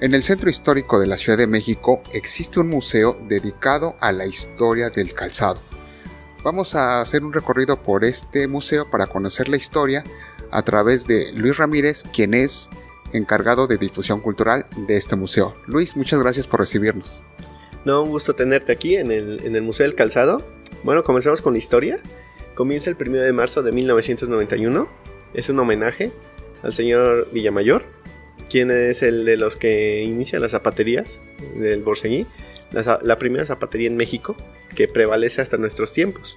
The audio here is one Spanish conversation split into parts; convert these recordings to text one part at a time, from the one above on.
En el centro histórico de la Ciudad de México existe un museo dedicado a la historia del calzado. Vamos a hacer un recorrido por este museo para conocer la historia a través de Luis Ramírez, quien es encargado de difusión cultural de este museo. Luis, muchas gracias por recibirnos. No, un gusto tenerte aquí en el, el Museo del Calzado. Bueno, comenzamos con la historia. Comienza el 1 de marzo de 1991. Es un homenaje al señor Villamayor, Quién es el de los que inicia las zapaterías del Borseguí, la, primera zapatería en México que prevalece hasta nuestros tiempos.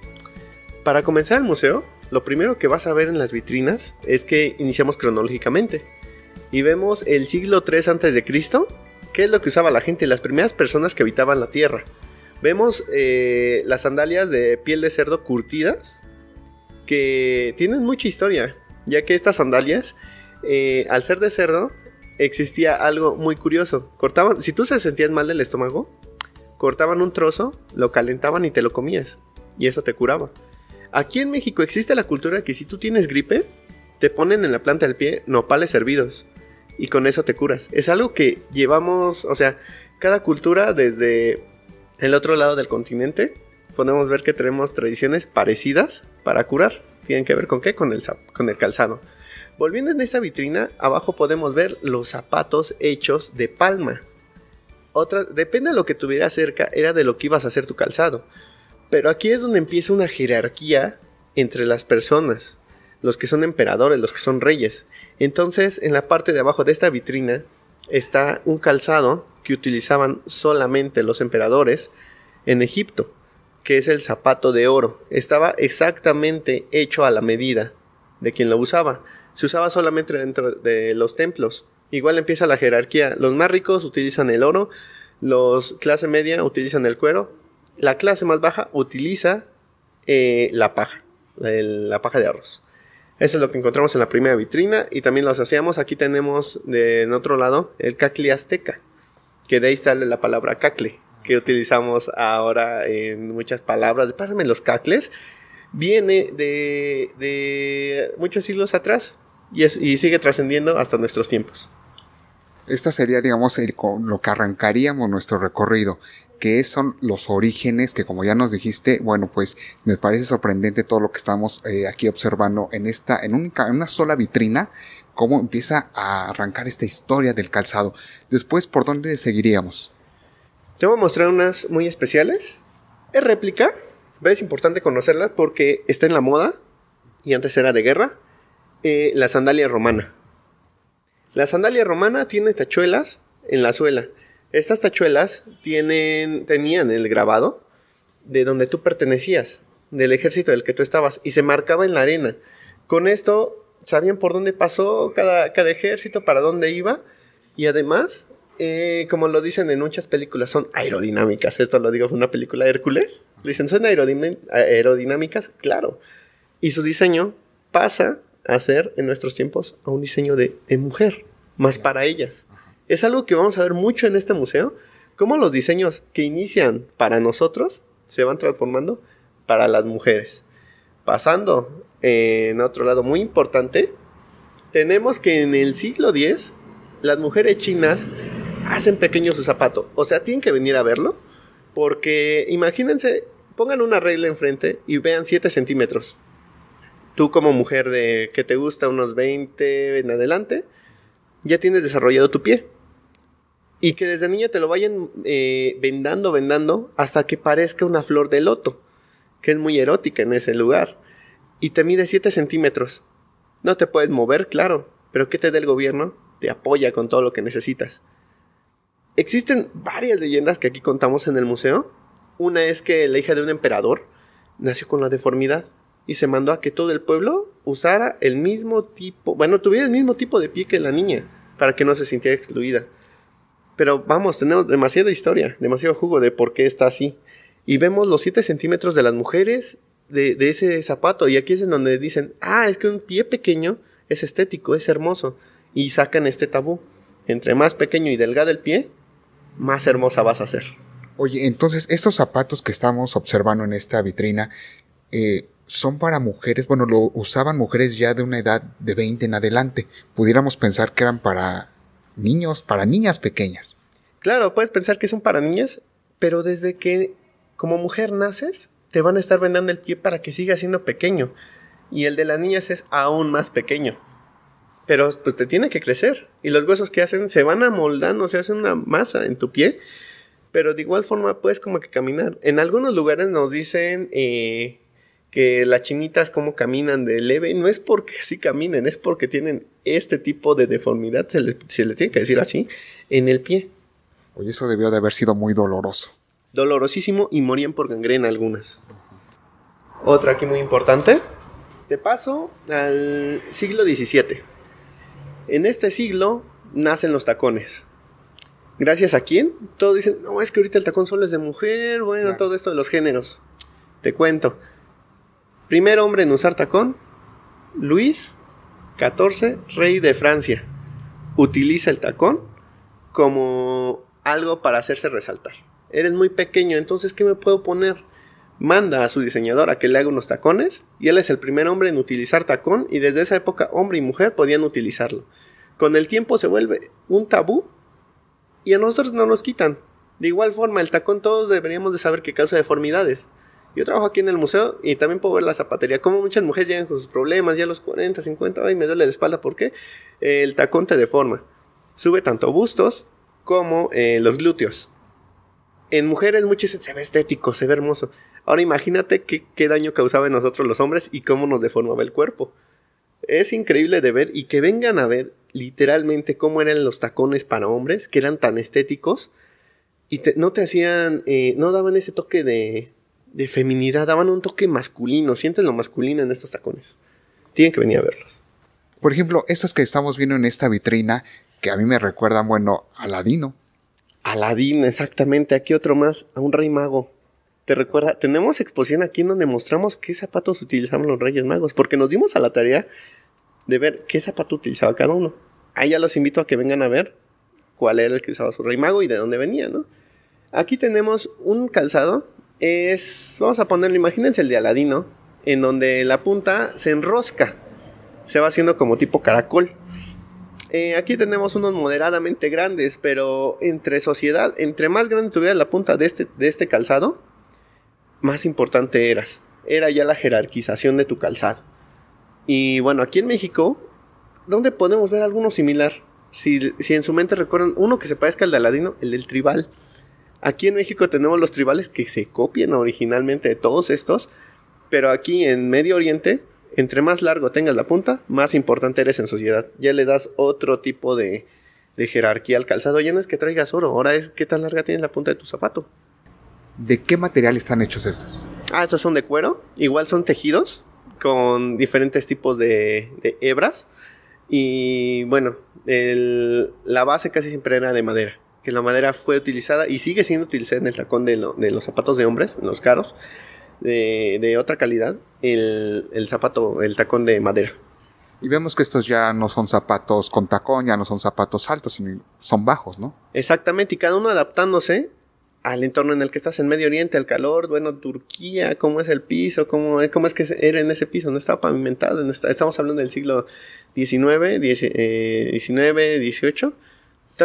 Para comenzar el museo, lo primero que vas a ver en las vitrinas es que iniciamos cronológicamente y vemos el siglo 3 antes de Cristo, que es lo que usaba la gente, las primeras personas que habitaban la tierra. Vemos eh, las sandalias de piel de cerdo curtidas, que tienen mucha historia, ya que estas sandalias, eh, al ser de cerdo, existía algo muy curioso. Cortaban, si tú se sentías mal del estómago, cortaban un trozo, lo calentaban y te lo comías. Y eso te curaba. Aquí en México existe la cultura que si tú tienes gripe, te ponen en la planta del pie nopales hervidos. Y con eso te curas. Es algo que llevamos, o sea, cada cultura desde el otro lado del continente, podemos ver que tenemos tradiciones parecidas para curar. Tienen que ver con qué? Con el, con el calzado. Volviendo en esta vitrina, abajo podemos ver los zapatos hechos de palma. Otra, depende de lo que tuviera cerca, era de lo que ibas a hacer tu calzado. Pero aquí es donde empieza una jerarquía entre las personas, los que son emperadores, los que son reyes. Entonces, en la parte de abajo de esta vitrina está un calzado que utilizaban solamente los emperadores en Egipto, que es el zapato de oro. Estaba exactamente hecho a la medida de quien lo usaba se usaba solamente dentro de los templos. Igual empieza la jerarquía. Los más ricos utilizan el oro, los clase media utilizan el cuero, la clase más baja utiliza eh, la paja, la paja de arroz. Eso es lo que encontramos en la primera vitrina y también los hacíamos. Aquí tenemos en otro lado el cacle azteca, que de ahí sale la palabra cacle, que utilizamos ahora en muchas palabras. Pásame los cacles. Viene de, de muchos siglos atrás, y, sigue trascendiendo hasta nuestros tiempos. Esta sería, digamos, lo que arrancaríamos nuestro recorrido, que son los orígenes que, como ya nos dijiste, bueno, pues me parece sorprendente todo lo que estamos eh, aquí observando en esta, en, una sola vitrina, cómo empieza a arrancar esta historia del calzado. Después, ¿por dónde seguiríamos? Te voy a mostrar unas muy especiales. Es réplica, es importante conocerlas porque está en la moda y antes era de guerra. Eh, la sandalia romana. La sandalia romana tiene tachuelas en la suela. Estas tachuelas tienen, tenían el grabado de donde tú pertenecías, del ejército del que tú estabas, y se marcaba en la arena. Con esto sabían por dónde pasó cada, cada ejército, para dónde iba, y además, eh, como lo dicen en muchas películas, son aerodinámicas. Esto lo digo, fue una película de Hércules. Dicen, son aerodinámicas, claro. Y su diseño pasa hacer en nuestros tiempos a un diseño de, mujer, más para ellas. Es algo que vamos a ver mucho en este museo, cómo los diseños que inician para nosotros se van transformando para las mujeres. Pasando eh, en otro lado muy importante, tenemos que en el siglo X las mujeres chinas hacen pequeño su zapato. O sea, tienen que venir a verlo. Porque imagínense, pongan una regla enfrente y vean 7 centímetros tú como mujer de que te gusta unos 20 en adelante, ya tienes desarrollado tu pie. Y que desde niña te lo vayan eh, vendando, vendando, hasta que parezca una flor de loto, que es muy erótica en ese lugar. Y te mide 7 centímetros. No te puedes mover, claro, pero que te da el gobierno? Te apoya con todo lo que necesitas. Existen varias leyendas que aquí contamos en el museo. Una es que la hija de un emperador nació con la deformidad y se mandó a que todo el pueblo usara el mismo tipo, bueno, tuviera el mismo tipo de pie que la niña, para que no se sintiera excluida. Pero vamos, tenemos demasiada historia, demasiado jugo de por qué está así. Y vemos los 7 centímetros de las mujeres de, ese zapato. Y aquí es en donde dicen, ah, es que un pie pequeño es estético, es hermoso. Y sacan este tabú. Entre más pequeño y delgado el pie, más hermosa vas a ser. Oye, entonces estos zapatos que estamos observando en esta vitrina, eh, son para mujeres, bueno, lo usaban mujeres ya de una edad de 20 en adelante. Pudiéramos pensar que eran para niños, para niñas pequeñas. Claro, puedes pensar que son para niñas, pero desde que como mujer naces, te van a estar vendando el pie para que siga siendo pequeño. Y el de las niñas es aún más pequeño. Pero pues te tiene que crecer. Y los huesos que hacen se van amoldando, se hace una masa en tu pie. Pero de igual forma puedes como que caminar. En algunos lugares nos dicen eh, que las chinitas como caminan de leve, no es porque así caminen, es porque tienen este tipo de deformidad, se le, tiene que decir así, en el pie. Oye, eso debió de haber sido muy doloroso. Dolorosísimo y morían por gangrena algunas. Otra aquí muy importante. Te paso al siglo XVII. En este siglo nacen los tacones. Gracias a quién? Todos dicen, no, es que ahorita el tacón solo es de mujer, bueno, todo esto de los géneros. Te cuento, Primer hombre en usar tacón, Luis XIV, rey de Francia. Utiliza el tacón como algo para hacerse resaltar. Eres muy pequeño, entonces ¿qué me puedo poner? Manda a su diseñador a que le haga unos tacones y él es el primer hombre en utilizar tacón y desde esa época hombre y mujer podían utilizarlo. Con el tiempo se vuelve un tabú y a nosotros no nos quitan. De igual forma, el tacón todos deberíamos de saber que causa deformidades yo trabajo aquí en el museo y también puedo ver la zapatería. Como muchas mujeres llegan con sus problemas ya a los 40, 50, ay, me duele la espalda, ¿por qué? El tacón te deforma. Sube tanto bustos como eh, los glúteos. En mujeres muchas se ve estético, se ve hermoso. Ahora imagínate qué, daño causaba en nosotros los hombres y cómo nos deformaba el cuerpo. Es increíble de ver y que vengan a ver literalmente cómo eran los tacones para hombres, que eran tan estéticos y no te hacían, eh, no daban ese toque de, de feminidad, daban un toque masculino, sienten lo masculino en estos tacones. Tienen que venir a verlos. Por ejemplo, estos que estamos viendo en esta vitrina, que a mí me recuerdan, bueno, a Aladino. Aladino, exactamente. Aquí otro más, a un rey mago. Te recuerda, tenemos exposición aquí en donde mostramos qué zapatos utilizaban los reyes magos, porque nos dimos a la tarea de ver qué zapato utilizaba cada uno. Ahí ya los invito a que vengan a ver cuál era el que usaba su rey mago y de dónde venía, ¿no? Aquí tenemos un calzado es, vamos a ponerlo, imagínense el de Aladino, en donde la punta se enrosca, se va haciendo como tipo caracol. Eh, aquí tenemos unos moderadamente grandes, pero entre sociedad, entre más grande tuviera la punta este, de este, calzado, más importante eras. Era ya la jerarquización de tu calzado. Y bueno, aquí en México, ¿dónde podemos ver alguno similar? Si, si en su mente recuerdan uno que se parezca al de Aladino, el del tribal. Aquí en México tenemos los tribales que se copian originalmente de todos estos, pero aquí en Medio Oriente, entre más largo tengas la punta, más importante eres en sociedad. Ya le das otro tipo de, jerarquía al calzado. Ya no es que traigas oro, ahora es qué tan larga tiene la punta de tu zapato. ¿De qué material están hechos estos? Ah, estos son de cuero. Igual son tejidos con diferentes tipos de, hebras. Y bueno, la base casi siempre era de madera que la madera fue utilizada y sigue siendo utilizada en el tacón de, los zapatos de hombres, los caros, de, otra calidad, el, zapato, el tacón de madera. Y vemos que estos ya no son zapatos con tacón, ya no son zapatos altos, sino son bajos, ¿no? Exactamente, y cada uno adaptándose al entorno en el que estás, en Medio Oriente, al calor, bueno, Turquía, cómo es el piso, cómo, eh, cómo es que era en ese piso, no estaba pavimentado, estamos hablando del siglo XIX, XIX, eh, dieciocho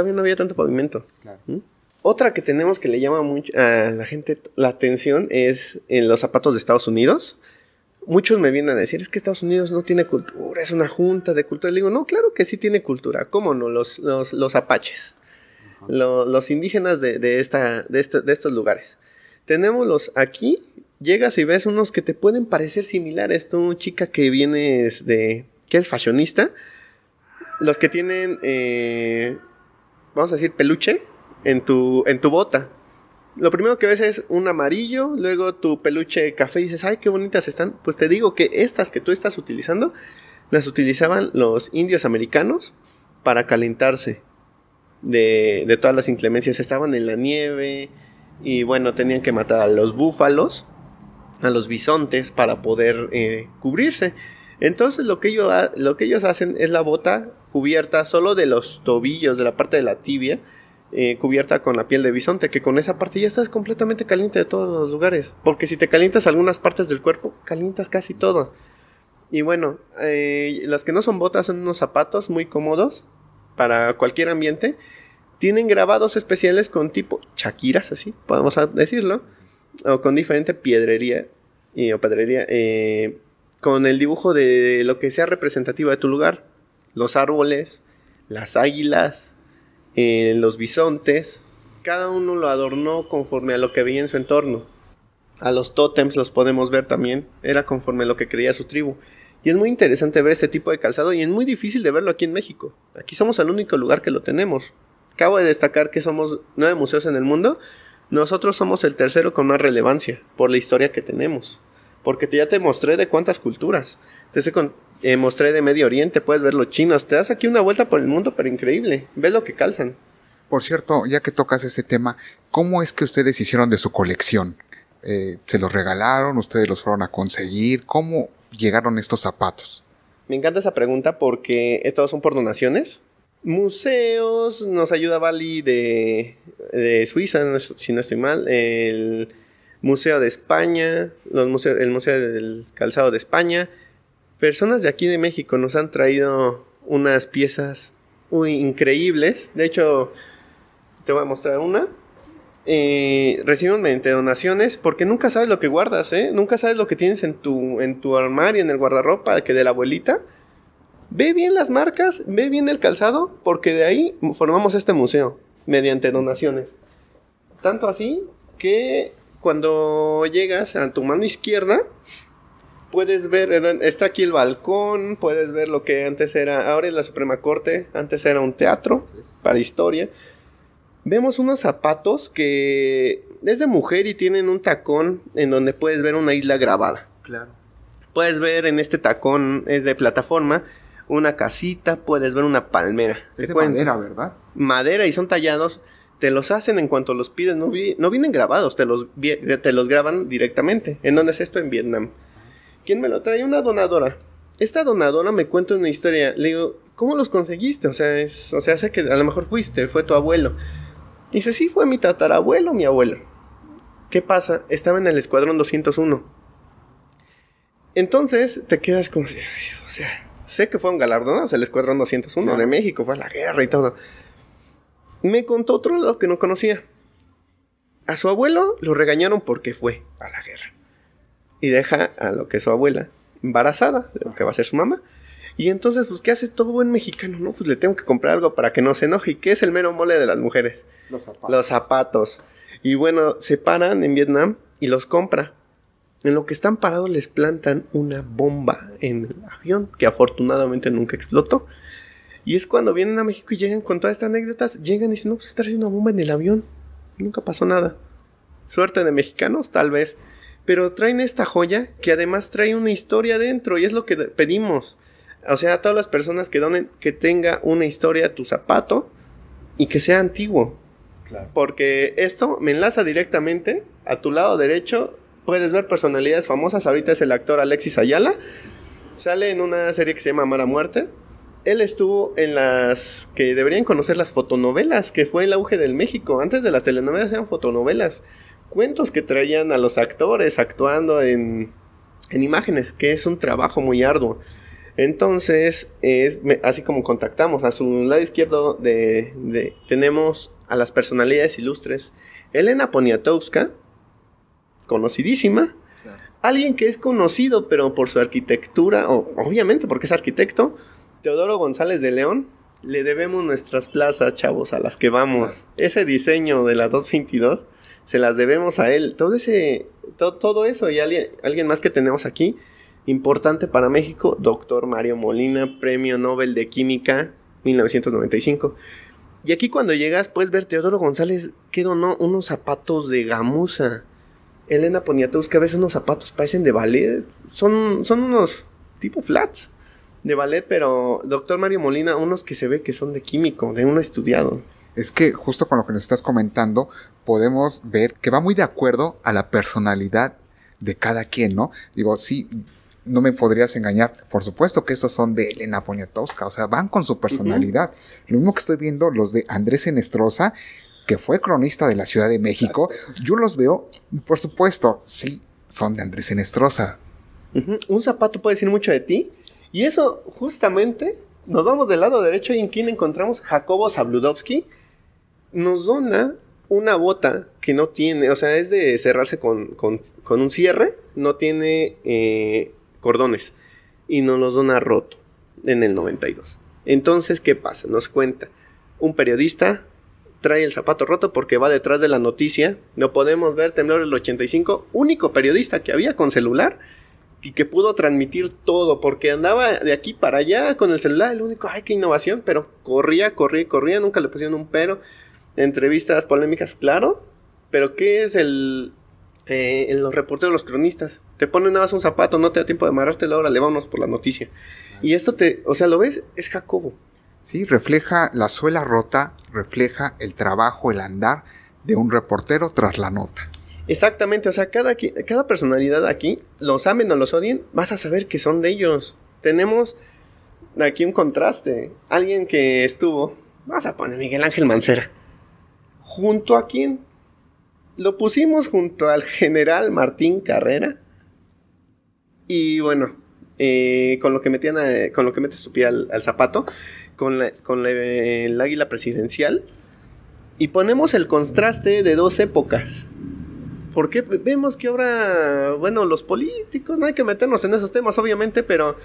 no había tanto pavimento. ¿Mm? Otra que tenemos que le llama mucho a la gente la atención es en los zapatos de Estados Unidos. Muchos me vienen a decir, es que Estados Unidos no tiene cultura, es una junta de cultura. Le digo, no, claro que sí tiene cultura. ¿Cómo no? Los, los, los apaches, los, los indígenas de, de, esta, de, este, de estos lugares. Tenemos los aquí, llegas y ves unos que te pueden parecer similares. Tú, chica que vienes de, que es fashionista, los que tienen eh, vamos a decir, peluche en tu, en tu bota. Lo primero que ves es un amarillo, luego tu peluche café y dices, ay, qué bonitas están. Pues te digo que estas que tú estás utilizando las utilizaban los indios americanos para calentarse de, de todas las inclemencias. Estaban en la nieve y bueno, tenían que matar a los búfalos, a los bisontes para poder eh, cubrirse. Entonces lo que, ellos, lo que ellos hacen es la bota cubierta solo de los tobillos, de la parte de la tibia, eh, cubierta con la piel de bisonte, que con esa parte ya estás completamente caliente de todos los lugares. Porque si te calientas algunas partes del cuerpo, calientas casi todo. Y bueno, eh, las que no son botas son unos zapatos muy cómodos para cualquier ambiente. Tienen grabados especiales con tipo chaquiras, así podemos decirlo, o con diferente piedrería o pedrería, eh, con el dibujo de lo que sea representativo de tu lugar los árboles, las águilas, eh, los bisontes. Cada uno lo adornó conforme a lo que veía en su entorno. A los tótems los podemos ver también, era conforme a lo que creía su tribu. Y es muy interesante ver este tipo de calzado y es muy difícil de verlo aquí en México. Aquí somos el único lugar que lo tenemos. Acabo de destacar que somos nueve museos en el mundo. Nosotros somos el tercero con más relevancia por la historia que tenemos. Porque ya te mostré de cuántas culturas ese con, eh, mostré de Medio Oriente, puedes ver los chinos, te das aquí una vuelta por el mundo, pero increíble, ves lo que calzan. Por cierto, ya que tocas este tema, ¿cómo es que ustedes hicieron de su colección? Eh, ¿Se los regalaron? ¿Ustedes los fueron a conseguir? ¿Cómo llegaron estos zapatos? Me encanta esa pregunta porque estos son por donaciones. Museos, nos ayuda Bali de, Suiza, si no estoy mal, el Museo de España, los el Museo del Calzado de España, personas de aquí de México nos han traído unas piezas muy increíbles. De hecho, te voy a mostrar una. Eh, Reciben mediante donaciones porque nunca sabes lo que guardas, ¿eh? Nunca sabes lo que tienes en tu, en tu armario, en el guardarropa, que de la abuelita. Ve bien las marcas, ve bien el calzado, porque de ahí formamos este museo mediante donaciones. Tanto así que cuando llegas a tu mano izquierda, puedes ver, eh, está aquí el balcón, puedes ver lo que antes era, ahora es la Suprema Corte, antes era un teatro para historia. Vemos unos zapatos que es de mujer y tienen un tacón en donde puedes ver una isla grabada. Claro. Puedes ver en este tacón, es de plataforma, una casita, puedes ver una palmera. Es de madera, ¿verdad? Madera y son tallados. Te los hacen en cuanto los pides, no, vienen grabados, te los, te los graban directamente. ¿En dónde es esto? En Vietnam. ¿Quién me lo trae? Una donadora. Esta donadora me cuenta una historia. Le digo, ¿cómo los conseguiste? O sea, o sea, sé que a lo mejor fuiste, fue tu abuelo. Dice, sí, fue mi tatarabuelo, mi abuelo. ¿Qué pasa? Estaba en el escuadrón 201. Entonces te quedas como, o sea, sé que fue un galardón, o sea, el escuadrón 201 de México, fue a la guerra y todo. Me contó otro lado que no conocía. A su abuelo lo regañaron porque fue a la guerra y deja a lo que es su abuela embarazada, de lo que va a ser su mamá. Y entonces, pues, ¿qué hace todo buen mexicano? No, pues le tengo que comprar algo para que no se enoje. ¿Y qué es el mero mole de las mujeres? Los zapatos. Los zapatos. Y bueno, se paran en Vietnam y los compra. En lo que están parados les plantan una bomba en el avión, que afortunadamente nunca explotó. Y es cuando vienen a México y llegan con todas estas anécdotas, llegan y dicen, no, pues trae una bomba en el avión. Nunca pasó nada. Suerte de mexicanos, tal vez pero traen esta joya que además trae una historia dentro y es lo que pedimos. O sea, a todas las personas que donen, que tenga una historia tu zapato y que sea antiguo. Porque esto me enlaza directamente a tu lado derecho. Puedes ver personalidades famosas. Ahorita es el actor Alexis Ayala. Sale en una serie que se llama Mara Muerte. Él estuvo en las que deberían conocer las fotonovelas, que fue el auge del México. Antes de las telenovelas eran fotonovelas cuentos que traían a los actores actuando en, imágenes, que es un trabajo muy arduo. Entonces, es así como contactamos. A su lado izquierdo de, tenemos a las personalidades ilustres. Elena Poniatowska, conocidísima. Alguien que es conocido, pero por su arquitectura, o obviamente porque es arquitecto, Teodoro González de León. Le debemos nuestras plazas, chavos, a las que vamos. Ese diseño de la 222 se las debemos a él. Todo ese, todo eso y alguien, alguien más que tenemos aquí, importante para México, doctor Mario Molina, Premio Nobel de Química 1995. Y aquí cuando llegas puedes ver Teodoro González que donó unos zapatos de gamuza. Elena que a veces unos zapatos parecen de ballet, son, son unos tipo flats de ballet, pero doctor Mario Molina, unos que se ve que son de químico, de uno estudiado es que justo con lo que nos estás comentando, podemos ver que va muy de acuerdo a la personalidad de cada quien, ¿no? Digo, sí, no me podrías engañar. Por supuesto que estos son de Elena Poniatowska, o sea, van con su personalidad. Lo mismo que estoy viendo, los de Andrés Enestrosa, que fue cronista de la Ciudad de México, yo los veo, por supuesto, sí, son de Andrés Enestrosa. Un zapato puede decir mucho de ti, y eso justamente nos vamos del lado derecho y en quién encontramos Jacobo Zabludovsky nos dona una bota que no tiene, o sea, es de cerrarse con, un cierre, no tiene eh, cordones. Y nos los dona roto en el 92. Entonces, ¿qué pasa? Nos cuenta, un periodista trae el zapato roto porque va detrás de la noticia, no podemos ver, temblor el 85, único periodista que había con celular y que pudo transmitir todo, porque andaba de aquí para allá con el celular, el único, ay, qué innovación, pero corría, corría, corría, nunca le pusieron un pero entrevistas polémicas, claro, pero ¿qué es el, en eh, los reporteros, los cronistas. Te ponen nada más un zapato, no te da tiempo de amarrártelo Ahora le vamos por la noticia. Y esto te, o sea, lo ves, es Jacobo. Sí, refleja la suela rota, refleja el trabajo, el andar de un reportero tras la nota. Exactamente, o sea, cada, cada personalidad aquí, los amen o los odien, vas a saber que son de ellos. Tenemos aquí un contraste. Alguien que estuvo, vas a poner Miguel Ángel Mancera. ¿Junto a quién? Lo pusimos junto al general Martín Carrera. Y bueno, eh, con, lo que metían con lo que metes tu pie al, zapato, con, el águila presidencial. Y ponemos el contraste de dos épocas. Porque vemos que ahora, bueno, los políticos, no hay que meternos en esos temas, obviamente, pero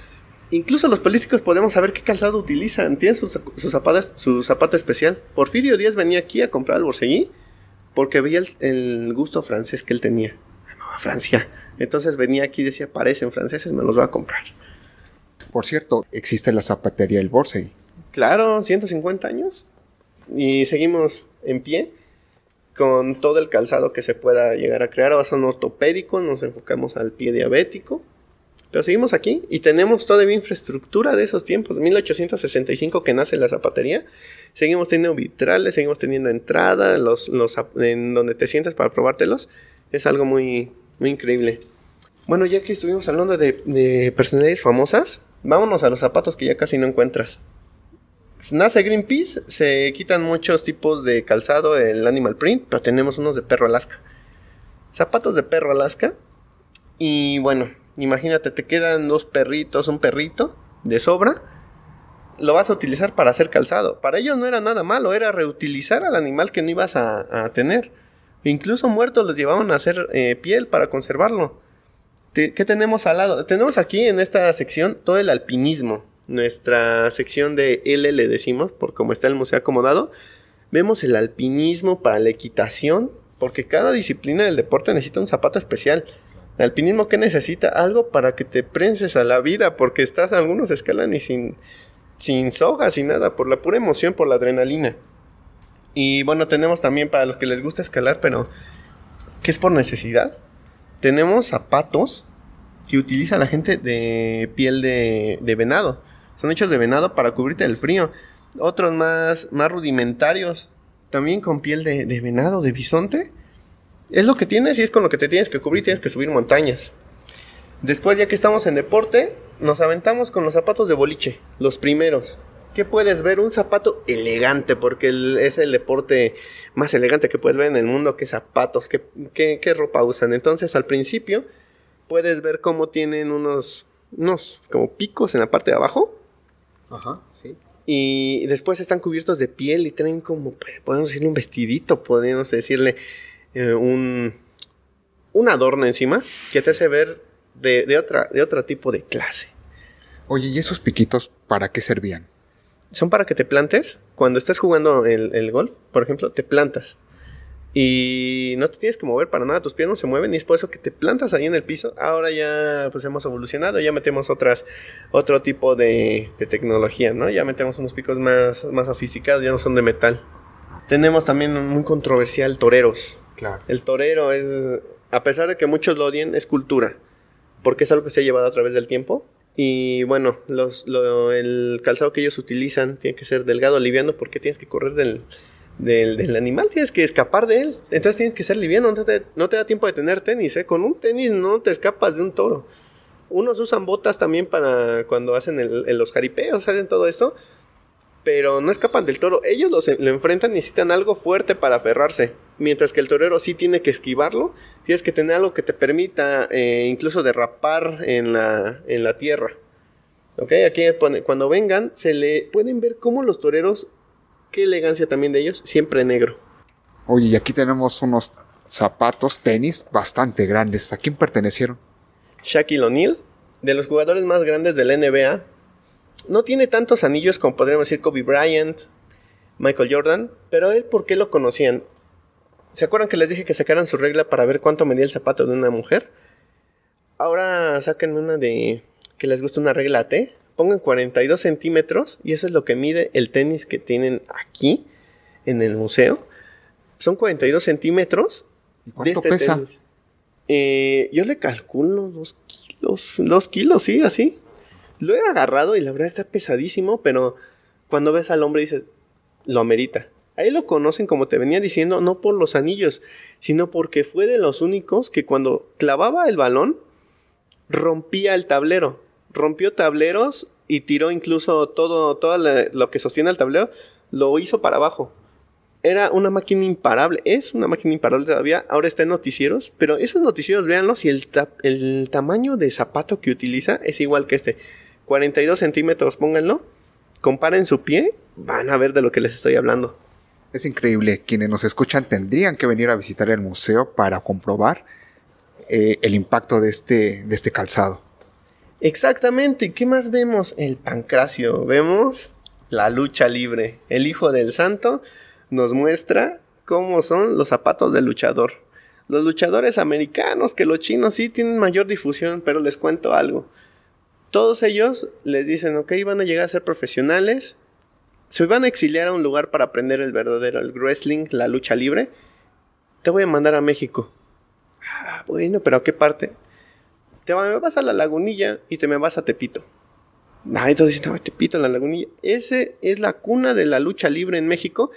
Incluso los políticos podemos saber qué calzado utilizan. Tienen sus, su zapato especial. Porfirio Díaz venía aquí a comprar el borseguí porque veía el, gusto francés que él tenía. Amaba Francia. Entonces venía aquí y decía, parecen franceses, me los va a comprar. Por cierto, existe la zapatería del borsei Claro, 150 años. Y seguimos en pie con todo el calzado que se pueda llegar a crear. Ahora son ortopédicos, nos enfocamos al pie diabético pero seguimos aquí y tenemos toda todavía infraestructura de esos tiempos. 1865 que nace la zapatería. Seguimos teniendo vitrales, seguimos teniendo entrada, los, los, en donde te sientas para probártelos. Es algo muy, muy increíble. Bueno, ya que estuvimos hablando de, de personalidades famosas, vámonos a los zapatos que ya casi no encuentras. Nace Greenpeace, se quitan muchos tipos de calzado, el animal print, pero tenemos unos de perro Alaska. Zapatos de perro Alaska. Y bueno, Imagínate, te quedan dos perritos, un perrito de sobra. Lo vas a utilizar para hacer calzado. Para ellos no era nada malo, era reutilizar al animal que no ibas a, tener. Incluso muertos los llevaban a hacer eh, piel para conservarlo. ¿Qué tenemos al lado? Tenemos aquí en esta sección todo el alpinismo. Nuestra sección de L decimos, por cómo está el museo acomodado. Vemos el alpinismo para la equitación, porque cada disciplina del deporte necesita un zapato especial alpinismo que necesita algo para que te prenses a la vida, porque estás algunos escalan y sin, sin sogas sin nada, por la pura emoción, por la adrenalina. Y bueno, tenemos también para los que les gusta escalar, pero que es por necesidad. Tenemos zapatos que utiliza la gente de piel de, venado. Son hechos de venado para cubrirte del frío. Otros más, más rudimentarios, también con piel de venado, de bisonte es lo que tienes y es con lo que te tienes que cubrir, tienes que subir montañas. Después, ya que estamos en deporte, nos aventamos con los zapatos de boliche, los primeros. ¿Qué puedes ver? Un zapato elegante, porque es el deporte más elegante que puedes ver en el mundo, qué zapatos, qué, ropa usan. Entonces, al principio, puedes ver cómo tienen unos, unos como picos en la parte de abajo. Ajá, sí. Y después están cubiertos de piel y tienen como, podemos decirle un vestidito, podríamos decirle eh, un, adorno encima que te hace ver de, otra, de otro tipo de clase. Oye, ¿y esos piquitos para qué servían? Son para que te plantes. Cuando estás jugando el, golf, por ejemplo, te plantas. Y no te tienes que mover para nada, tus pies no se mueven y es por eso que te plantas ahí en el piso. Ahora ya pues hemos evolucionado, ya metemos otras, otro tipo de, tecnología, ¿no? Ya metemos unos picos más, más sofisticados, ya no son de metal. Tenemos también muy controversial toreros. El torero es, a pesar de que muchos lo odien, es cultura, porque es algo que se ha llevado a través del tiempo. Y bueno, los, el calzado que ellos utilizan tiene que ser delgado, liviano, porque tienes que correr del, animal, tienes que escapar de él. Entonces tienes que ser liviano, no te, da tiempo de tener tenis. ¿eh? Con un tenis no te escapas de un toro. Unos usan botas también para cuando hacen los jaripeos, hacen todo esto, pero no escapan del toro. Ellos lo enfrentan y necesitan algo fuerte para aferrarse mientras que el torero sí tiene que esquivarlo, tienes que tener algo que te permita eh, incluso derrapar en la, en la tierra. ¿Ok? Aquí cuando vengan, se le pueden ver cómo los toreros, qué elegancia también de ellos, siempre negro. Oye, y aquí tenemos unos zapatos, tenis bastante grandes. ¿A quién pertenecieron? Shaquille O'Neal, de los jugadores más grandes de la NBA. No tiene tantos anillos como podríamos decir Kobe Bryant, Michael Jordan, pero él, ¿por qué lo conocían? ¿Se acuerdan que les dije que sacaran su regla para ver cuánto medía el zapato de una mujer? Ahora saquen una de que les gusta una regla T. Pongan 42 centímetros y eso es lo que mide el tenis que tienen aquí en el museo. Son 42 centímetros ¿Cuánto de este pesa? Eh, yo le calculo 2 kilos, 2 kilos, sí, así. Lo he agarrado y la verdad está pesadísimo, pero cuando ves al hombre dices, lo amerita ahí lo conocen, como te venía diciendo, no por los anillos, sino porque fue de los únicos que cuando clavaba el balón, rompía el tablero. Rompió tableros y tiró incluso todo, todo lo que sostiene el tablero, lo hizo para abajo. Era una máquina imparable, es una máquina imparable todavía, ahora está en noticieros, pero esos noticieros, véanlos, si el tamaño de zapato que utiliza es igual que este. 42 centímetros, pónganlo, comparen su pie, van a ver de lo que les estoy hablando. Es increíble, quienes nos escuchan tendrían que venir a visitar el museo para comprobar eh, el impacto de este, de este calzado. Exactamente, ¿qué más vemos? El pancracio, vemos la lucha libre. El Hijo del Santo nos muestra cómo son los zapatos del luchador. Los luchadores americanos, que los chinos sí tienen mayor difusión, pero les cuento algo. Todos ellos les dicen, ok, van a llegar a ser profesionales, se van a exiliar a un lugar para aprender el verdadero el wrestling, la lucha libre, te voy a mandar a México. Ah, bueno, pero ¿a qué parte? Te me vas a la lagunilla y te me vas a Tepito. Ah, entonces dicen, no, Tepito, la lagunilla. Ese es la cuna de la lucha libre en México.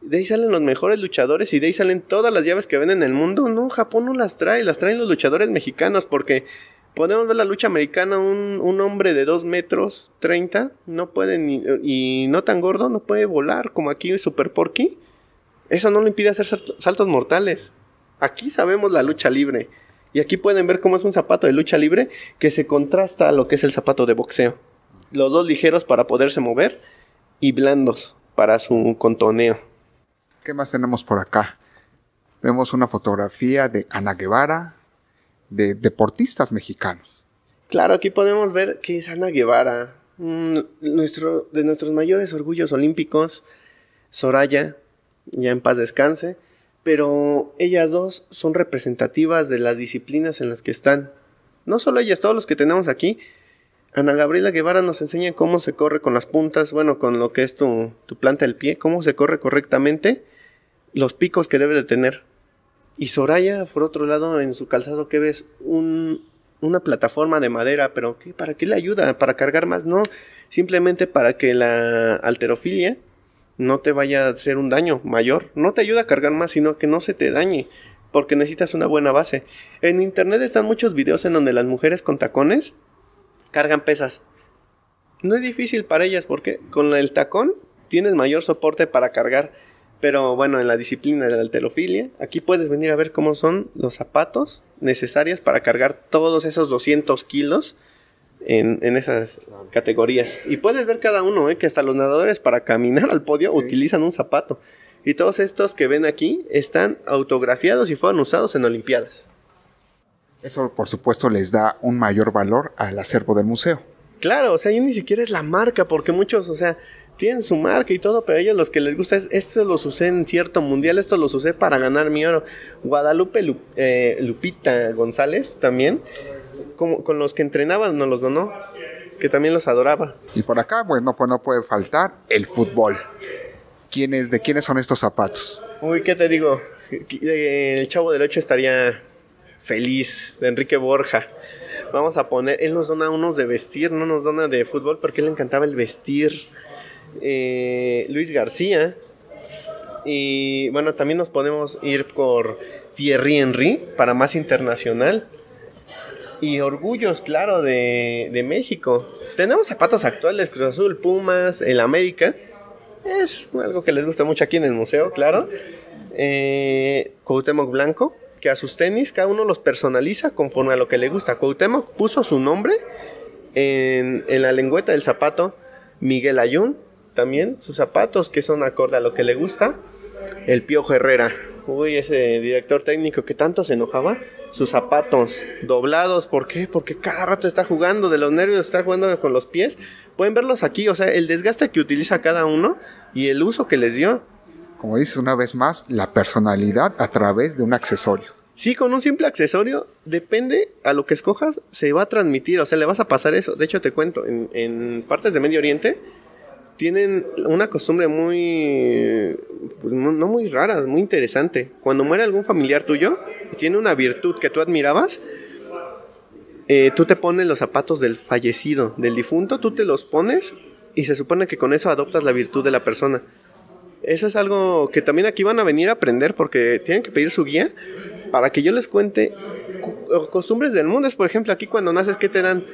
De ahí salen los mejores luchadores y de ahí salen todas las llaves que venden en el mundo. No, Japón no las trae, las traen los luchadores mexicanos porque Podemos ver la lucha americana, un, hombre de 2 metros 30 no puede y no tan gordo, no puede volar como aquí Super Porky. Eso no le impide hacer saltos mortales. Aquí sabemos la lucha libre. Y aquí pueden ver cómo es un zapato de lucha libre que se contrasta a lo que es el zapato de boxeo. Los dos ligeros para poderse mover y blandos para su contoneo. ¿Qué más tenemos por acá? Vemos una fotografía de Ana Guevara, de deportistas mexicanos. Claro, aquí podemos ver que es Ana Guevara, nuestro, de nuestros mayores orgullos olímpicos, Soraya, ya en paz descanse, pero ellas dos son representativas de las disciplinas en las que están. No solo ellas, todos los que tenemos aquí. Ana Gabriela Guevara nos enseña cómo se corre con las puntas, bueno, con lo que es tu, tu planta del pie, cómo se corre correctamente, los picos que debe de tener y Soraya, por otro lado, en su calzado, que ves? una plataforma de madera, pero ¿para qué le ayuda? ¿Para cargar más? No, simplemente para que la alterofilia no te vaya a hacer un daño mayor. No te ayuda a cargar más, sino que no se te dañe, porque necesitas una buena base. En internet están muchos videos en donde las mujeres con tacones cargan pesas. No es difícil para ellas porque con el tacón tienes mayor soporte para cargar pero bueno, en la disciplina de la alterofilia, aquí puedes venir a ver cómo son los zapatos necesarios para cargar todos esos 200 kilos en, esas categorías. Y puedes ver cada uno, ¿eh? que hasta los nadadores para caminar al podio utilizan un zapato. Y todos estos que ven aquí están autografiados y fueron usados en Olimpiadas. Eso, por supuesto, les da un mayor valor al acervo del museo. Claro, o sea, ya ni siquiera es la marca, porque muchos, o sea, tienen su marca y todo, pero ellos los que les gusta es, esto los usé en cierto mundial, esto los usé para ganar mi oro. Guadalupe eh, Lupita González también, como, con los que entrenaban, no los donó, que también los adoraba. Y por acá, bueno, pues no puede faltar el fútbol. ¿Quién ¿De quiénes son estos zapatos? Uy, ¿qué te digo? El Chavo del Ocho estaría feliz, de Enrique Borja vamos a poner, él nos dona unos de vestir, no nos dona de fútbol porque le encantaba el vestir. Eh, Luis García. Y bueno, también nos podemos ir por Thierry Henry para más internacional. Y orgullos, claro, de, México. Tenemos zapatos actuales, Cruz Azul, Pumas, el América. Es algo que les gusta mucho aquí en el museo, claro. Eh, Blanco, que a sus tenis cada uno los personaliza conforme a lo que le gusta. Cuauhtémoc puso su nombre en, en la lengüeta del zapato. Miguel Ayun, también sus zapatos que son acorde a lo que le gusta. El Piojo Herrera, uy, ese director técnico que tanto se enojaba, sus zapatos doblados, ¿por qué? Porque cada rato está jugando de los nervios, está jugando con los pies. Pueden verlos aquí, o sea, el desgaste que utiliza cada uno y el uso que les dio. Como dices una vez más, la personalidad a través de un accesorio. Sí, con un simple accesorio, depende a lo que escojas, se va a transmitir, o sea, le vas a pasar eso. De hecho, te cuento, en, en partes de Medio Oriente, tienen una costumbre muy, pues, no muy rara, muy interesante. Cuando muere algún familiar tuyo, tiene una virtud que tú admirabas, eh, tú te pones los zapatos del fallecido, del difunto, tú te los pones y se supone que con eso adoptas la virtud de la persona. Eso es algo que también aquí van a venir a aprender porque tienen que pedir su guía para que yo les cuente costumbres del mundo. Es por ejemplo aquí cuando naces, ¿qué te dan?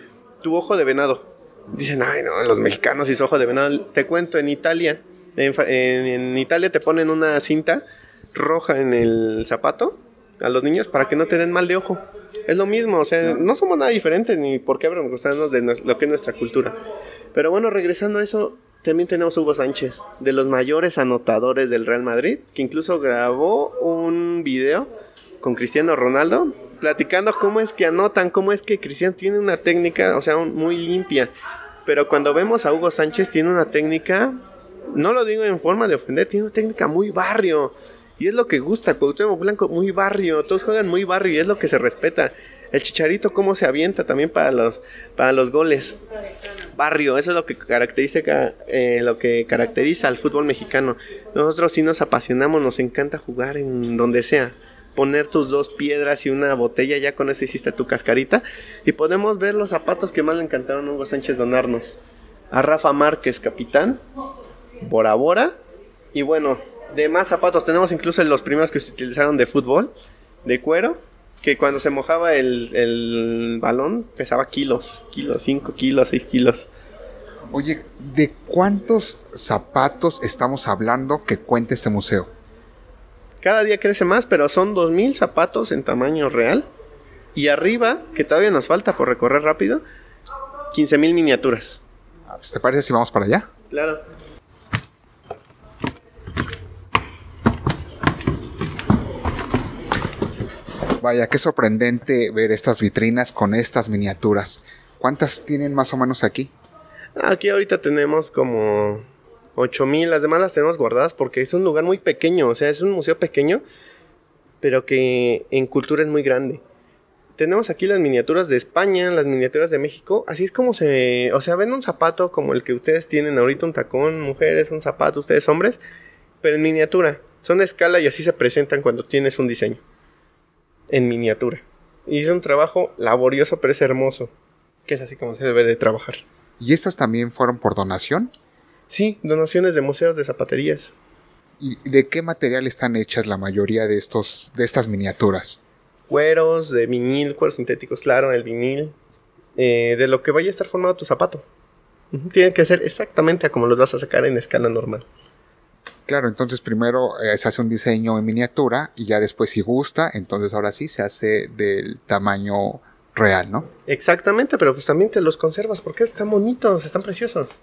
Tu ojo de venado dicen, ay, no, los mexicanos y su ojo de venado. Te cuento, en Italia, en, Italia te ponen una cinta roja en el zapato a los niños para que no te den mal de ojo. Es lo mismo, o sea, no somos nada diferentes ni por qué gustarnos de lo que es nuestra cultura. Pero bueno, regresando a eso, también tenemos Hugo Sánchez, de los mayores anotadores del Real Madrid, que incluso grabó un video con Cristiano Ronaldo platicando cómo es que anotan, cómo es que Cristian tiene una técnica, o sea, muy limpia. Pero cuando vemos a Hugo Sánchez tiene una técnica, no lo digo en forma de ofender, tiene una técnica muy barrio. Y es lo que gusta, Cuauhtémoc Blanco, muy barrio, todos juegan muy barrio y es lo que se respeta. El chicharito, cómo se avienta también para los, para los goles. Barrio, eso es lo que caracteriza, eh, lo que caracteriza al fútbol mexicano. Nosotros sí nos apasionamos, nos encanta jugar en donde sea poner tus dos piedras y una botella, ya con eso hiciste tu cascarita. Y podemos ver los zapatos que más le encantaron a Hugo Sánchez donarnos. A Rafa Márquez, capitán, Bora Bora. Y bueno, de más zapatos, tenemos incluso los primeros que se utilizaron de fútbol, de cuero, que cuando se mojaba el, el balón pesaba kilos, kilos, 5 kilos, 6 kilos. Oye, ¿de cuántos zapatos estamos hablando que cuenta este museo? Cada día crece más, pero son 2.000 zapatos en tamaño real. Y arriba, que todavía nos falta por recorrer rápido, 15.000 miniaturas. Ah, pues, ¿Te parece si vamos para allá? Claro. Vaya, qué sorprendente ver estas vitrinas con estas miniaturas. ¿Cuántas tienen más o menos aquí? Aquí ahorita tenemos como 8000, las demás las tenemos guardadas porque es un lugar muy pequeño, o sea, es un museo pequeño, pero que en cultura es muy grande. Tenemos aquí las miniaturas de España, las miniaturas de México, así es como se, o sea, ven un zapato como el que ustedes tienen ahorita, un tacón, mujeres, un zapato, ustedes hombres, pero en miniatura, son de escala y así se presentan cuando tienes un diseño, en miniatura. Y es un trabajo laborioso, pero es hermoso, que es así como se debe de trabajar. ¿Y estas también fueron por donación? Sí, donaciones de museos de zapaterías. ¿Y de qué material están hechas la mayoría de, estos, de estas miniaturas? Cueros, de vinil, cueros sintéticos, claro, el vinil. Eh, de lo que vaya a estar formado tu zapato. Tienen que ser exactamente como los vas a sacar en escala normal. Claro, entonces primero eh, se hace un diseño en miniatura y ya después si gusta, entonces ahora sí se hace del tamaño real, ¿no? Exactamente, pero pues también te los conservas porque están bonitos, están preciosos.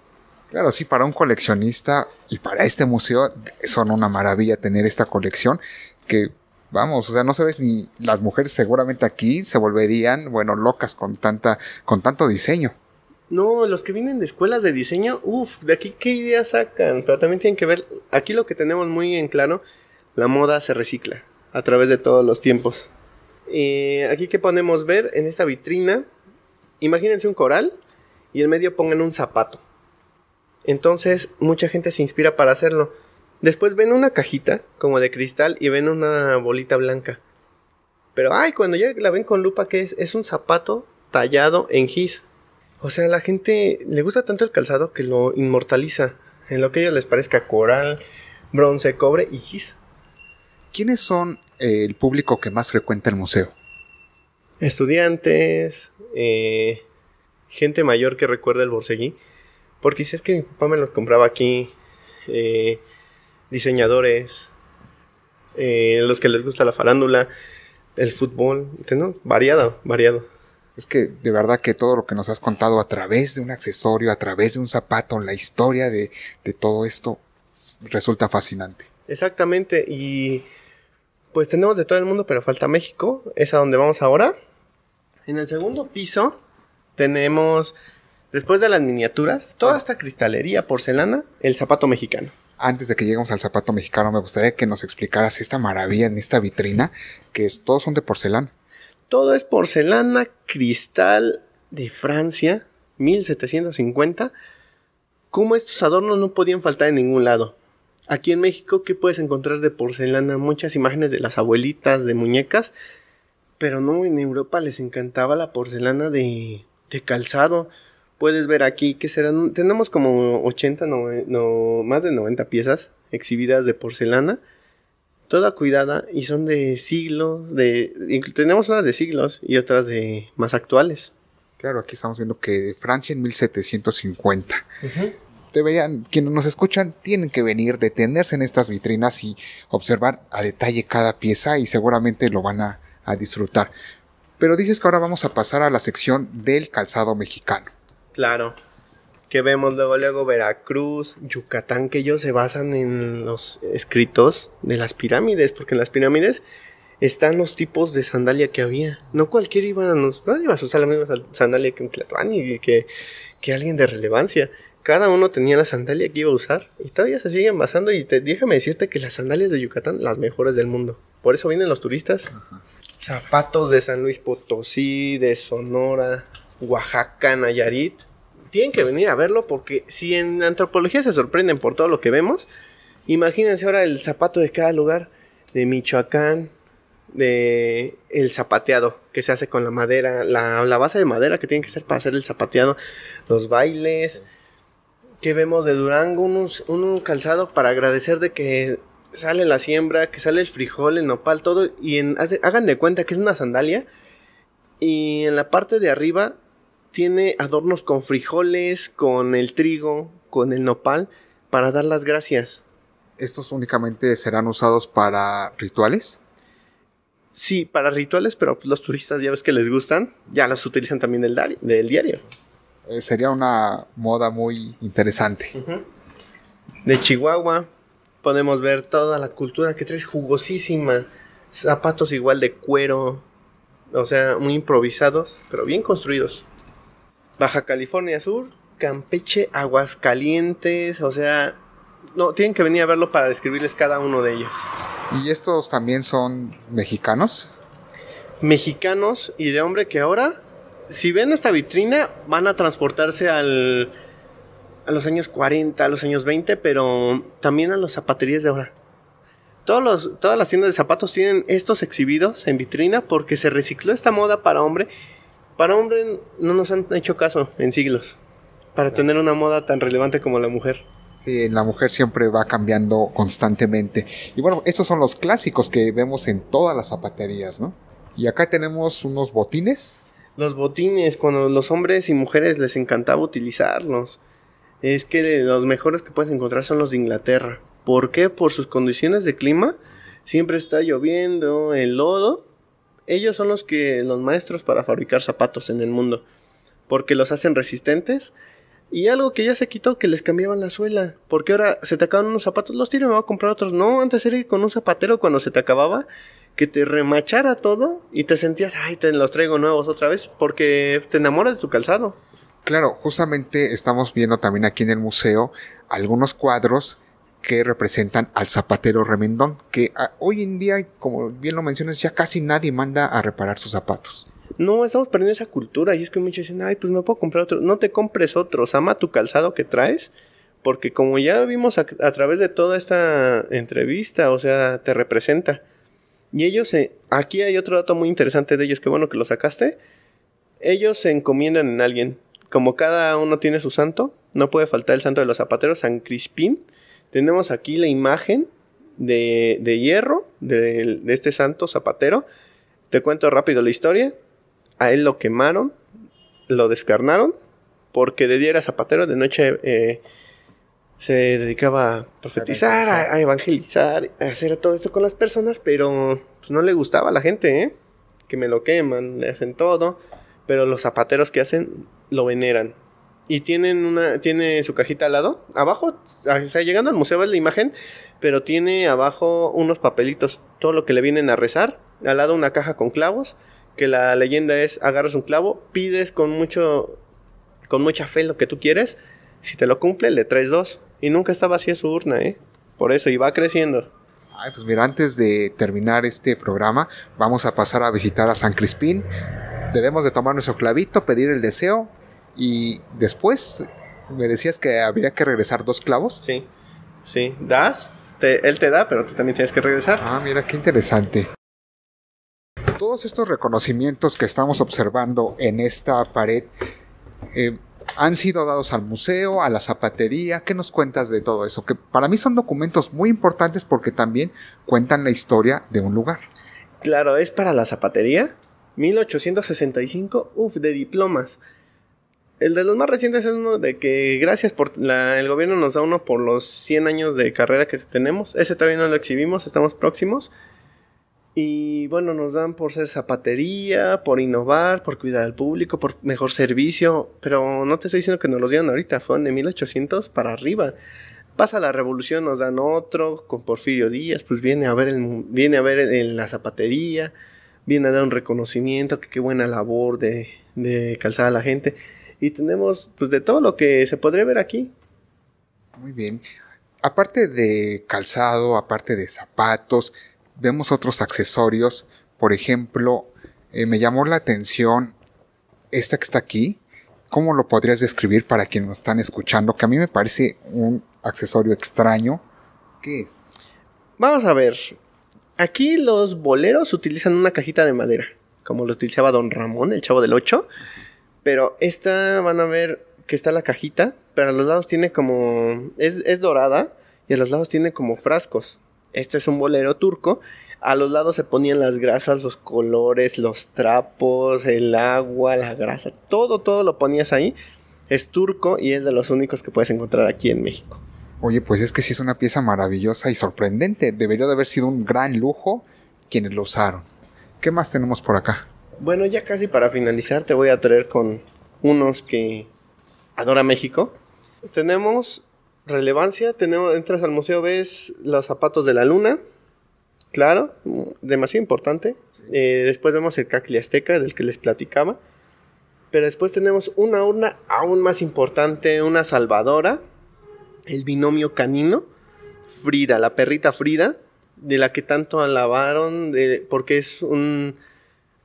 Claro, sí, para un coleccionista y para este museo son una maravilla tener esta colección que, vamos, o sea, no sabes ni las mujeres seguramente aquí se volverían, bueno, locas con tanta con tanto diseño. No, los que vienen de escuelas de diseño, uff, de aquí qué ideas sacan, pero también tienen que ver, aquí lo que tenemos muy en claro, la moda se recicla a través de todos los tiempos. Y eh, aquí que podemos ver en esta vitrina, imagínense un coral y en medio pongan un zapato entonces mucha gente se inspira para hacerlo. Después ven una cajita como de cristal y ven una bolita blanca. Pero, ay, cuando ya la ven con lupa, que es? un zapato tallado en gis. O sea, la gente le gusta tanto el calzado que lo inmortaliza en lo que a ellos les parezca coral, bronce, cobre y gis. ¿Quiénes son eh, el público que más frecuenta el museo? Estudiantes, eh, gente mayor que recuerda el borseguí. Porque si es que mi papá me los compraba aquí, eh, diseñadores, eh, los que les gusta la farándula, el fútbol, ¿no? variado, variado. Es que de verdad que todo lo que nos has contado a través de un accesorio, a través de un zapato, la historia de, de todo esto resulta fascinante. Exactamente, y pues tenemos de todo el mundo, pero falta México, es a donde vamos ahora. En el segundo piso tenemos Después de las miniaturas, toda ah. esta cristalería, porcelana, el zapato mexicano. Antes de que lleguemos al zapato mexicano, me gustaría que nos explicaras esta maravilla en esta vitrina, que es, todos son de porcelana. Todo es porcelana, cristal de Francia, 1750. Como estos adornos no podían faltar en ningún lado. Aquí en México, ¿qué puedes encontrar de porcelana? Muchas imágenes de las abuelitas, de muñecas, pero no, en Europa les encantaba la porcelana de calzado puedes ver aquí que tenemos como 80, más de 90 piezas exhibidas de porcelana, toda cuidada y son de siglos, de, tenemos unas de siglos y otras de más actuales. Claro, aquí estamos viendo que de Francia en 1750. Deberían, quienes nos escuchan, tienen que venir, detenerse en estas vitrinas y observar a detalle cada pieza y seguramente lo van a disfrutar. Pero dices que ahora vamos a pasar a la sección del calzado mexicano. Claro. Que vemos luego, luego Veracruz, Yucatán, que ellos se basan en los escritos de las pirámides, porque en las pirámides están los tipos de sandalia que había. No cualquiera iba a, nadie a usar la misma sandalia que un Tlatuani y que, que alguien de relevancia. Cada uno tenía la sandalia que iba a usar y todavía se siguen basando y déjame decirte que las sandalias de Yucatán, las mejores del mundo. Por eso vienen los turistas. Zapatos de San Luis Potosí, de Sonora, Oaxaca, Nayarit tienen que venir a verlo porque si en antropología se sorprenden por todo lo que vemos, imagínense ahora el zapato de cada lugar, de Michoacán, de el zapateado que se hace con la madera, la, la base de madera que tiene que ser para hacer el zapateado, los bailes, que vemos de Durango, un calzado para agradecer de que sale la siembra, que sale el frijol, el nopal, todo, y en, hagan de cuenta que es una sandalia, y en la parte de arriba tiene adornos con frijoles, con el trigo, con el nopal, para dar las gracias. ¿Estos únicamente serán usados para rituales? Sí, para rituales, pero pues, los turistas ya ves que les gustan, ya los utilizan también del, del diario. Eh, sería una moda muy interesante. De Chihuahua podemos ver toda la cultura que traes jugosísima, zapatos igual de cuero, o sea, muy improvisados, pero bien construidos. Baja California Sur, Campeche, Aguascalientes, o sea, no, tienen que venir a verlo para describirles cada uno de ellos. ¿Y estos también son mexicanos? Mexicanos y de hombre que ahora, si ven esta vitrina, van a transportarse al, a los años 40, a los años 20, pero también a los zapaterías de ahora. Todos los, todas las tiendas de zapatos tienen estos exhibidos en vitrina porque se recicló esta moda para hombre para hombre no nos han hecho caso en siglos para tener una moda tan relevante como la mujer. Sí, la mujer siempre va cambiando constantemente. Y bueno, estos son los clásicos que vemos en todas las zapaterías, ¿no? Y acá tenemos unos botines. Los botines, cuando los hombres y mujeres les encantaba utilizarlos. Es que los mejores que puedes encontrar son los de Inglaterra. ¿Por qué? Por sus condiciones de clima. Siempre está lloviendo, el lodo ellos son los que los maestros para fabricar zapatos en el mundo, porque los hacen resistentes. Y algo que ya se quitó, que les cambiaban la suela. Porque ahora se te acaban unos zapatos, los tiro y me voy a comprar otros. No, antes era ir con un zapatero cuando se te acababa, que te remachara todo y te sentías, ay, te los traigo nuevos otra vez, porque te enamoras de tu calzado. Claro, justamente estamos viendo también aquí en el museo algunos cuadros que representan al zapatero remendón, que ah, hoy en día, como bien lo mencionas, ya casi nadie manda a reparar sus zapatos. No, estamos perdiendo esa cultura y es que muchos dicen, ay, pues no puedo comprar otro. No te compres otros, ama tu calzado que traes, porque como ya vimos a, través de toda esta entrevista, o sea, te representa. Y ellos, aquí hay otro dato muy interesante de ellos, que bueno que lo sacaste. Ellos se encomiendan en alguien. Como cada uno tiene su santo, no puede faltar el santo de los zapateros, San Crispín tenemos aquí la imagen de, hierro de, este santo zapatero. Te cuento rápido la historia. A él lo quemaron, lo descarnaron, porque de día era zapatero, de noche eh, se dedicaba a profetizar, a, evangelizar, a hacer todo esto con las personas, pero pues, no le gustaba a la gente, ¿eh? que me lo queman, le hacen todo, pero los zapateros que hacen lo veneran y tienen una tiene su cajita al lado abajo está llegando al museo es la imagen pero tiene abajo unos papelitos todo lo que le vienen a rezar al lado una caja con clavos que la leyenda es agarras un clavo pides con mucho con mucha fe lo que tú quieres si te lo cumple le traes dos y nunca está vacía su urna eh por eso y va creciendo Ay, pues mira, antes de terminar este programa, vamos a pasar a visitar a San Crispín. Debemos de tomar nuestro clavito, pedir el deseo, y después me decías que habría que regresar dos clavos. Sí, sí, das, él te da, pero tú también tienes que regresar. Ah, mira, qué interesante. Todos estos reconocimientos que estamos observando en esta pared eh, han sido dados al museo, a la zapatería. ¿Qué nos cuentas de todo eso? Que para mí son documentos muy importantes porque también cuentan la historia de un lugar. Claro, es para la zapatería. 1865, uff, de diplomas. El de los más recientes es uno de que gracias por el gobierno nos da uno por los 100 años de carrera que tenemos. Ese todavía no lo exhibimos, estamos próximos. Y bueno, nos dan por ser zapatería, por innovar, por cuidar al público, por mejor servicio. Pero no te estoy diciendo que nos los dieron ahorita, fueron de 1800 para arriba. Pasa la revolución, nos dan otro con Porfirio Díaz, pues viene a ver, el, viene a ver en la zapatería, viene a dar un reconocimiento, que qué buena labor de, de calzar a la gente y tenemos pues de todo lo que se podría ver aquí. Muy bien. Aparte de calzado, aparte de zapatos, vemos otros accesorios. Por ejemplo, eh, me llamó la atención esta que está aquí. ¿Cómo lo podrías describir para quienes nos están escuchando? Que a mí me parece un accesorio extraño. ¿Qué es? Vamos a ver. Aquí los boleros utilizan una cajita de madera, como lo utilizaba Don Ramón, el chavo del 8. Pero esta van a ver que está la cajita, pero a los lados tiene como... Es, dorada y a los lados tiene como frascos. Este es un bolero turco. A los lados se ponían las grasas, los colores, los trapos, el agua, la grasa. Todo, todo lo ponías ahí. Es turco y es de los únicos que puedes encontrar aquí en México. Oye, pues es que sí es una pieza maravillosa y sorprendente. Debería de haber sido un gran lujo quienes lo usaron. ¿Qué más tenemos por acá? Bueno, ya casi para finalizar te voy a traer con unos que adora México. Tenemos relevancia, tenemos, entras al museo, ves los zapatos de la luna, claro, demasiado importante. Eh, después vemos el cacli azteca del que les platicaba. Pero después tenemos una urna aún más importante, una salvadora, el binomio canino, Frida, la perrita Frida, de la que tanto alabaron, porque es un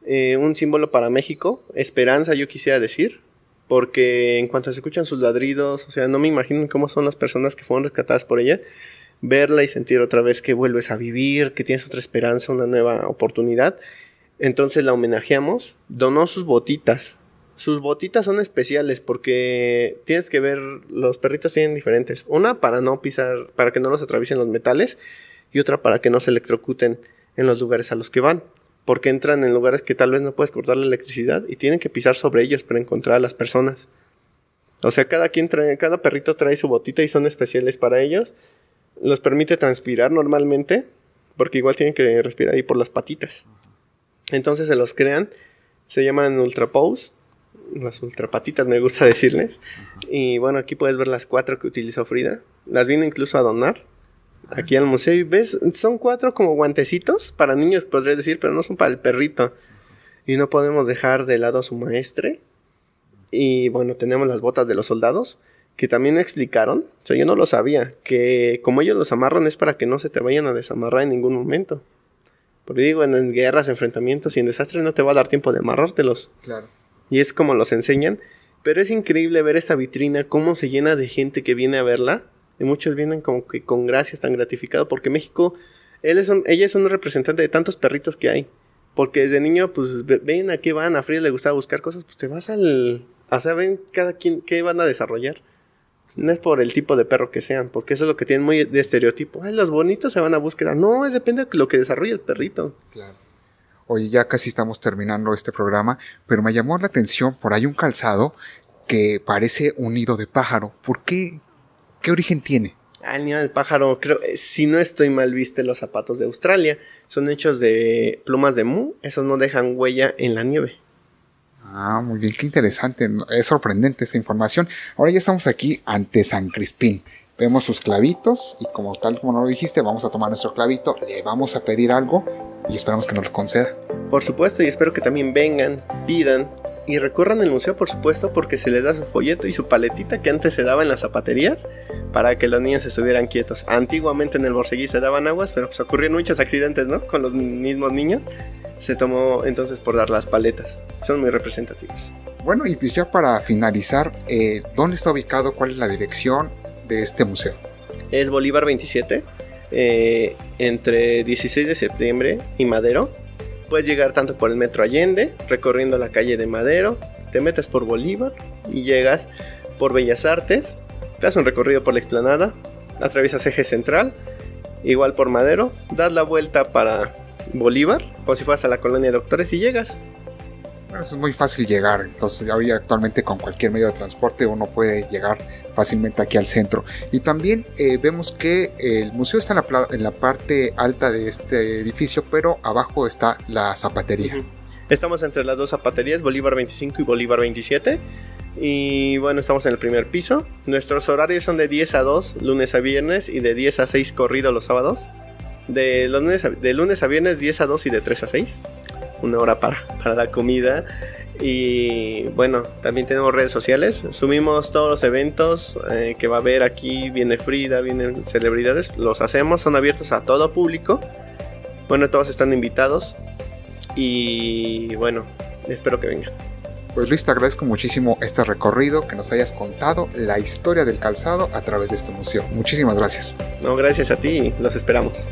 eh, un símbolo para México, esperanza yo quisiera decir, porque en cuanto se escuchan sus ladridos, o sea, no me imagino cómo son las personas que fueron rescatadas por ella, verla y sentir otra vez que vuelves a vivir, que tienes otra esperanza, una nueva oportunidad. Entonces la homenajeamos, donó sus botitas. Sus botitas son especiales porque tienes que ver, los perritos tienen diferentes. Una para no pisar, para que no los atraviesen los metales y otra para que no se electrocuten en los lugares a los que van porque entran en lugares que tal vez no puedes cortar la electricidad y tienen que pisar sobre ellos para encontrar a las personas. O sea, cada quien trae, cada perrito trae su botita y son especiales para ellos. Los permite transpirar normalmente, porque igual tienen que respirar ahí por las patitas. Entonces se los crean, se llaman ultra Pose, las patitas me gusta decirles. Y bueno, aquí puedes ver las cuatro que utilizó Frida. Las vino incluso a donar aquí al museo y ves, son cuatro como guantecitos para niños, podría decir, pero no son para el perrito. Y no podemos dejar de lado a su maestre. Y bueno, tenemos las botas de los soldados, que también explicaron, o sea, yo no lo sabía, que como ellos los amarran es para que no se te vayan a desamarrar en ningún momento. Porque digo, en, guerras, enfrentamientos y en desastres no te va a dar tiempo de amarrártelos. Claro. Y es como los enseñan. Pero es increíble ver esta vitrina, cómo se llena de gente que viene a verla y muchos vienen como que con gracia tan gratificados. porque México, él es un, ella es una representante de tantos perritos que hay. Porque desde niño, pues ven a qué van, a Frida le gustaba buscar cosas, pues te vas al. O sea, ven cada quien qué van a desarrollar. No es por el tipo de perro que sean, porque eso es lo que tienen muy de estereotipo. Ay, los bonitos se van a buscar. No, es depende de lo que desarrolle el perrito. Claro. Oye, ya casi estamos terminando este programa, pero me llamó la atención por ahí un calzado que parece un nido de pájaro. ¿Por qué? ¿Qué origen tiene? Ah, el del pájaro, creo, eh, si no estoy mal, viste los zapatos de Australia. Son hechos de plumas de mu, esos no dejan huella en la nieve. Ah, muy bien, qué interesante. Es sorprendente esta información. Ahora ya estamos aquí ante San Crispín. Vemos sus clavitos y como tal como no lo dijiste, vamos a tomar nuestro clavito, le vamos a pedir algo y esperamos que nos lo conceda. Por supuesto, y espero que también vengan, pidan, y recurran el museo, por supuesto, porque se les da su folleto y su paletita que antes se daba en las zapaterías para que los niños estuvieran quietos. Antiguamente en el Borseguí se daban aguas, pero pues ocurrieron muchos accidentes, ¿no? Con los mismos niños. Se tomó entonces por dar las paletas. Son muy representativas. Bueno, y pues ya para finalizar, eh, ¿dónde está ubicado? ¿Cuál es la dirección de este museo? Es Bolívar 27, eh, entre 16 de septiembre y Madero Puedes llegar tanto por el metro Allende, recorriendo la calle de Madero, te metes por Bolívar y llegas por Bellas Artes, te das un recorrido por la explanada, atraviesas eje central, igual por Madero, das la vuelta para Bolívar, o si fueras a la colonia de doctores y llegas es muy fácil llegar. Entonces, hoy actualmente con cualquier medio de transporte uno puede llegar fácilmente aquí al centro. Y también eh, vemos que el museo está en la, en la, parte alta de este edificio, pero abajo está la zapatería. Estamos entre las dos zapaterías, Bolívar 25 y Bolívar 27. Y bueno, estamos en el primer piso. Nuestros horarios son de 10 a 2, lunes a viernes, y de 10 a 6 corrido los sábados. De, de lunes a viernes 10 a 2 y de 3 a 6 una hora para, para la comida. Y bueno, también tenemos redes sociales. Subimos todos los eventos eh, que va a haber aquí. Viene Frida, vienen celebridades. Los hacemos, son abiertos a todo público. Bueno, todos están invitados. Y bueno, espero que vengan. Pues Luis, te agradezco muchísimo este recorrido, que nos hayas contado la historia del calzado a través de este museo. Muchísimas gracias. No, gracias a ti, los esperamos.